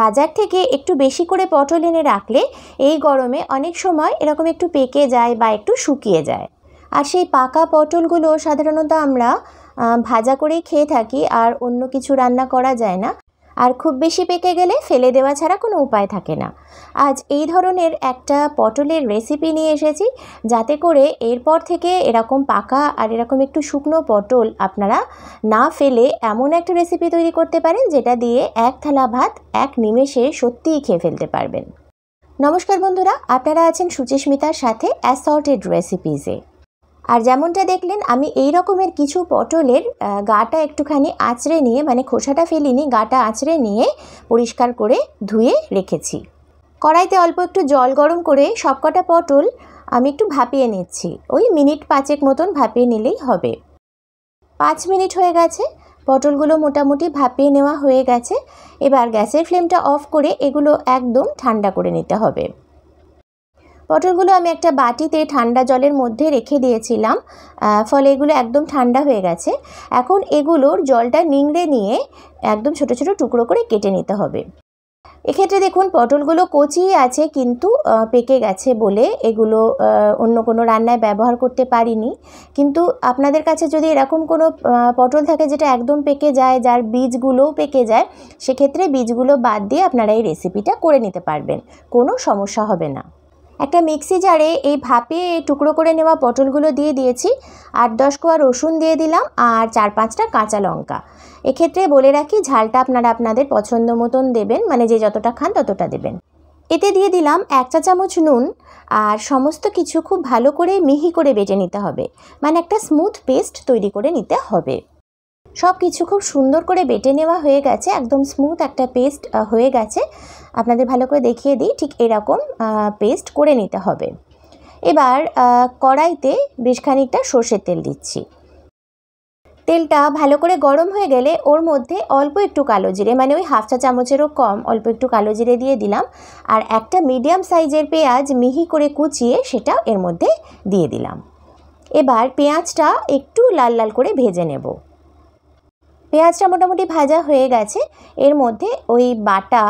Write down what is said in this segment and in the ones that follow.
বাজার থেকে একটু বেশি করে পটল এনে রাখলে এই গরমে অনেক সময় এরকম একটু পেকে যায় বা একটু শুকিয়ে যায় আর সেই পাকা পটলগুলো সাধারণত আমরা ভাজা করেই খেয়ে থাকি আর অন্য কিছু রান্না করা যায় না আর খুব বেশি পেকে গেলে ফেলে দেওয়া ছাড়া কোনো উপায় থাকে না আজ এই ধরনের একটা পটলের রেসিপি নিয়ে এসেছি যাতে করে এরপর থেকে এরকম পাকা আর এরকম একটু শুকনো পটল আপনারা না ফেলে এমন একটা রেসিপি তৈরি করতে পারেন যেটা দিয়ে এক থালা ভাত এক নিমেষে সত্যিই খেয়ে ফেলতে পারবেন নমস্কার বন্ধুরা আপনারা আছেন সুচিস্মিতার সাথে অ্যাসর্টেড রেসিপিজে আর যেমনটা দেখলেন আমি এই রকমের কিছু পটলের গাটা একটুখানি আঁচড়ে নিয়ে মানে খোসাটা ফেলিনি গাটা আঁচড়ে নিয়ে পরিষ্কার করে ধুয়ে রেখেছি কড়াইতে অল্প একটু জল গরম করে সবকটা পটল আমি একটু ভাপিয়ে নিচ্ছি ওই মিনিট পাঁচেক মতন ভাপিয়ে নিলেই হবে পাঁচ মিনিট হয়ে গেছে পটলগুলো মোটামুটি ভাপিয়ে নেওয়া হয়ে গেছে এবার গ্যাসের ফ্লেমটা অফ করে এগুলো একদম ঠান্ডা করে নিতে হবে পটলগুলো আমি একটা বাটিতে ঠান্ডা জলের মধ্যে রেখে দিয়েছিলাম ফলে এগুলো একদম ঠান্ডা হয়ে গেছে এখন এগুলোর জলটা নিংড়ে নিয়ে একদম ছোট ছোট টুকরো করে কেটে নিতে হবে এক্ষেত্রে দেখুন পটলগুলো কচিই আছে কিন্তু পেকে গেছে বলে এগুলো অন্য কোনো রান্নায় ব্যবহার করতে পারিনি কিন্তু আপনাদের কাছে যদি এরকম কোনো পটল থাকে যেটা একদম পেকে যায় যার বীজগুলোও পেকে যায় সেক্ষেত্রে বীজগুলো বাদ দিয়ে আপনারা এই রেসিপিটা করে নিতে পারবেন কোনো সমস্যা হবে না একটা মিক্সি জারে এই ভাপে টুকরো করে নেওয়া পটলগুলো দিয়ে দিয়েছি আট দশ কোয়া রসুন দিয়ে দিলাম আর চার পাঁচটা কাঁচা লঙ্কা এক্ষেত্রে বলে রাখি ঝালটা আপনারা আপনাদের পছন্দ মতন দেবেন মানে যে যতটা খান ততটা দেবেন এতে দিয়ে দিলাম এক চা চামচ নুন আর সমস্ত কিছু খুব ভালো করে মিহি করে বেটে নিতে হবে মানে একটা স্মুথ পেস্ট তৈরি করে নিতে হবে সব কিছু খুব সুন্দর করে বেটে নেওয়া হয়ে গেছে একদম স্মুথ একটা পেস্ট হয়ে গেছে আপনাদের ভালো করে দেখিয়ে দিই ঠিক এরকম পেস্ট করে নিতে হবে এবার কড়াইতে বেশ খানিকটা সর্ষের তেল দিচ্ছি তেলটা ভালো করে গরম হয়ে গেলে ওর মধ্যে অল্প একটু কালো জিরে মানে ওই হাফ চা চামচেরও কম অল্প একটু কালো জিরে দিয়ে দিলাম আর একটা মিডিয়াম সাইজের পেঁয়াজ মিহি করে কুচিয়ে সেটা এর মধ্যে দিয়ে দিলাম এবার পেঁয়াজটা একটু লাল লাল করে ভেজে নেবো পেঁয়াজটা মোটামুটি ভাজা হয়ে গেছে এর মধ্যে ওই বাটা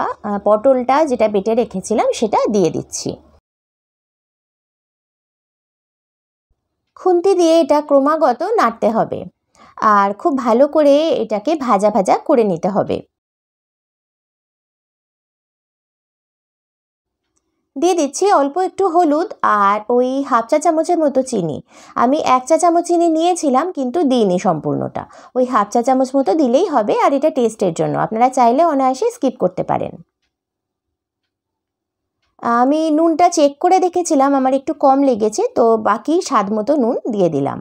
পটলটা যেটা বেটে রেখেছিলাম সেটা দিয়ে দিচ্ছি খুন্তি দিয়ে এটা ক্রমাগত নাড়তে হবে আর খুব ভালো করে এটাকে ভাজা ভাজা করে নিতে হবে দিয়ে দিচ্ছি অল্প একটু হলুদ আর ওই হাফ চা চামচের মতো চিনি আমি এক চা চামচ চিনি নিয়েছিলাম কিন্তু দিইনি সম্পূর্ণটা ওই হাফ চা চামচ মতো দিলেই হবে আর এটা টেস্টের জন্য আপনারা চাইলে অনায়াসে স্কিপ করতে পারেন আমি নুনটা চেক করে দেখেছিলাম আমার একটু কম লেগেছে তো বাকি স্বাদ মতো নুন দিয়ে দিলাম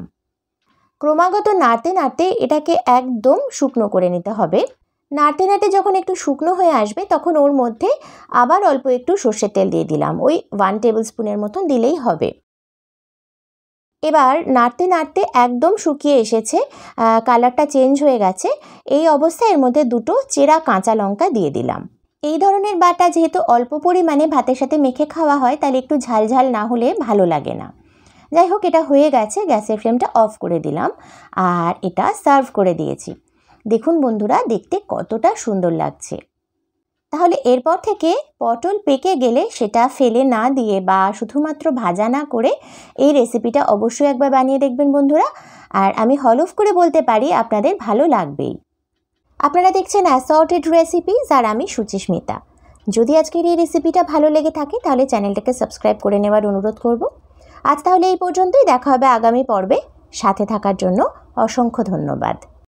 ক্রমাগত নাড়তে নাড়তে এটাকে একদম শুকনো করে নিতে হবে নাড়তে নাড়তে যখন একটু শুকনো হয়ে আসবে তখন ওর মধ্যে আবার অল্প একটু সর্ষের তেল দিয়ে দিলাম ওই ওয়ান টেবিল স্পুনের মতন দিলেই হবে এবার নাড়তে নাড়তে একদম শুকিয়ে এসেছে কালারটা চেঞ্জ হয়ে গেছে এই অবস্থায় এর মধ্যে দুটো চেরা কাঁচা লঙ্কা দিয়ে দিলাম এই ধরনের বাটা যেহেতু অল্প পরিমাণে ভাতের সাথে মেখে খাওয়া হয় তাহলে একটু ঝালঝাল না হলে ভালো লাগে না যাই হোক এটা হয়ে গেছে গ্যাসের ফ্লেমটা অফ করে দিলাম আর এটা সার্ভ করে দিয়েছি দেখুন বন্ধুরা দেখতে কতটা সুন্দর লাগছে তাহলে এরপর থেকে পটল পেকে গেলে সেটা ফেলে না দিয়ে বা শুধুমাত্র ভাজা না করে এই রেসিপিটা অবশ্যই একবার বানিয়ে দেখবেন বন্ধুরা আর আমি হলফ করে বলতে পারি আপনাদের ভালো লাগবেই আপনারা দেখছেন অ্যাসর্টেড রেসিপি আর আমি সুচিস্মিতা যদি আজকের এই রেসিপিটা ভালো লেগে থাকে তাহলে চ্যানেলটাকে সাবস্ক্রাইব করে নেওয়ার অনুরোধ করব আজ তাহলে এই পর্যন্তই দেখা হবে আগামী পর্বে সাথে থাকার জন্য অসংখ্য ধন্যবাদ